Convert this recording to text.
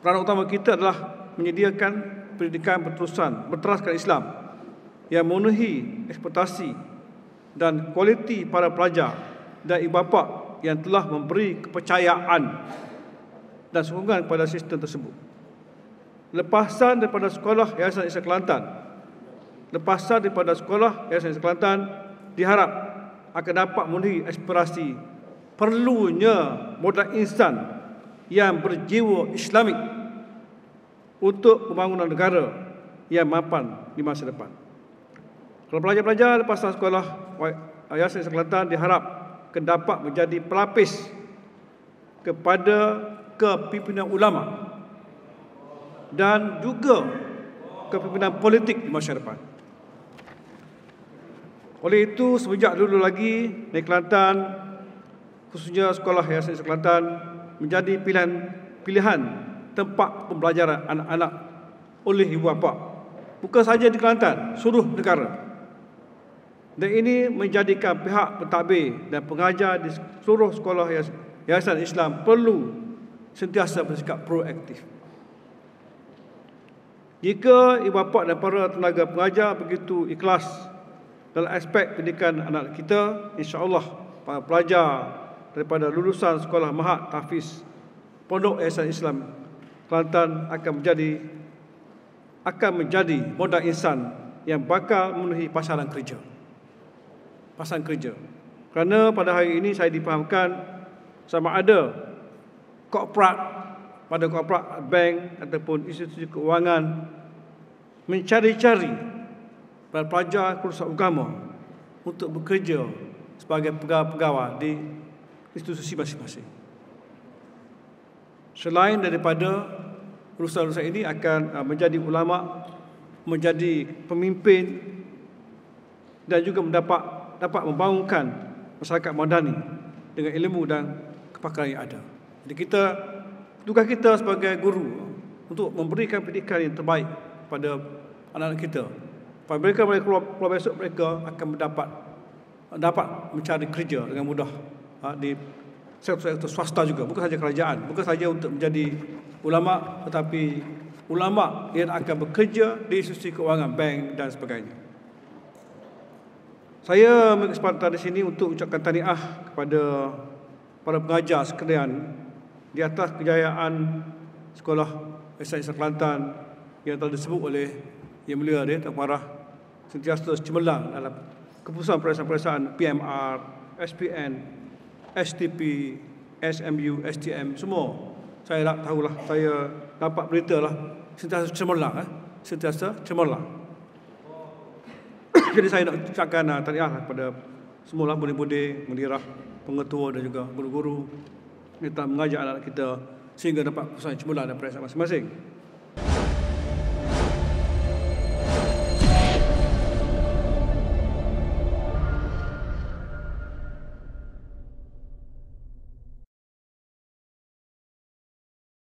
Peranan utama kita adalah menyediakan pendidikan berterusan berteraskan Islam yang memenuhi ekspektasi dan kualiti para pelajar dan ibu bapa yang telah memberi kepercayaan dan sokongan kepada sistem tersebut. Lepasan daripada sekolah Yayasan Islam Kelantan, lepasan daripada sekolah Yayasan Islam Kelantan diharap akan dapat memenuhi aspirasi perlunya modal insan yang berjiwa islamik untuk pembangunan negara yang mapan di masa depan. Kalau pelajar-pelajar lepas sekolah Yasin Sekelantan diharap dapat menjadi pelapis kepada kepimpinan ulama dan juga kepimpinan politik di masa depan. Oleh itu, sejak dulu lagi, Negeri Kelantan, khususnya Sekolah Yasin Sekelantan, menjadi pilihan pilihan tempat pembelajaran anak-anak oleh ibu bapa. Bukan saja di Kelantan, seluruh negara. Dan ini menjadikan pihak pentadbir dan pengajar di seluruh sekolah Yayasan Islam perlu sentiasa bersikap proaktif. Jika ibu bapa dan para tenaga pengajar begitu ikhlas dalam aspek pendidikan anak kita, insya-Allah para pelajar daripada lulusan sekolah Maha Tahfiz Pondok Ehsan Islam Kelantan akan menjadi akan menjadi modal insan yang bakal memenuhi pasaran kerja. Pasaran kerja. Kerana pada hari ini saya dipahamkan sama ada korporat pada korporat bank ataupun institusi keuangan mencari-cari pelajar kursus agama untuk bekerja sebagai pegawai-pegawai di institusi masing-masing. Selain daripada rusa-rusa ini akan uh, menjadi ulama, menjadi pemimpin dan juga mendapat dapat membangunkan masyarakat madani dengan ilmu dan kepakaran yang ada. Jadi kita tugas kita sebagai guru untuk memberikan pendidikan yang terbaik pada anak-anak kita. Pada mereka mereka keluar, keluar besok mereka akan mendapat dapat mencari kerja dengan mudah. Ah, di sektor-sektor swasta juga bukan saja kerajaan bukan saja untuk menjadi ulama tetapi ulama yang akan bekerja di institusi kewangan bank dan sebagainya saya mengesempatkan di sini untuk ucapkan tahniah kepada para pengajar sekalian di atas kejayaan sekolah SIS Kelantan yang telah disebut oleh Yang Mulia dia, Tuan Parah sentiasa cemerlang dalam keputusan perasaan-perasaan PMR, SPN STP, SMU, STM semua. Saya tak lah, saya dapat berita lah. Sentiasa cemerlang. Eh? Sentiasa cemerlang. Jadi saya nak ucapkan uh, ah, tahniah kepada semua semualah budi-budi, mendirah, pengetua dan juga guru-guru kita mengajak anak-anak kita sehingga dapat pesan cemerlang daripada masing-masing.